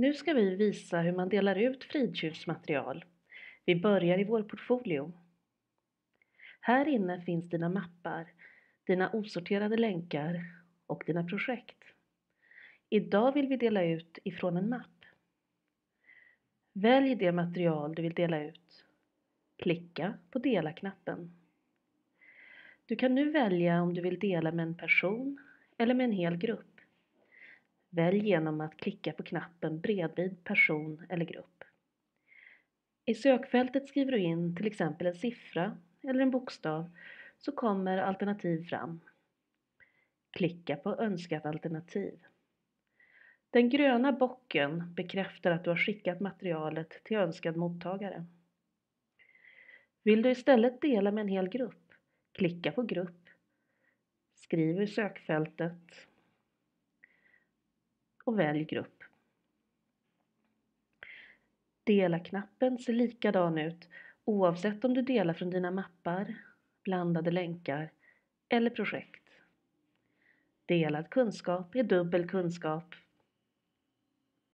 Nu ska vi visa hur man delar ut fridtjuvsmaterial. Vi börjar i vår portfolio. Här inne finns dina mappar, dina osorterade länkar och dina projekt. Idag vill vi dela ut ifrån en mapp. Välj det material du vill dela ut. Klicka på Dela-knappen. Du kan nu välja om du vill dela med en person eller med en hel grupp. Välj genom att klicka på knappen bredvid person eller grupp. I sökfältet skriver du in till exempel en siffra eller en bokstav så kommer alternativ fram. Klicka på önskat alternativ. Den gröna bocken bekräftar att du har skickat materialet till önskad mottagare. Vill du istället dela med en hel grupp? Klicka på grupp. Skriv i sökfältet och välj grupp. Dela-knappen ser likadan ut oavsett om du delar från dina mappar, blandade länkar eller projekt. Delad kunskap är dubbel kunskap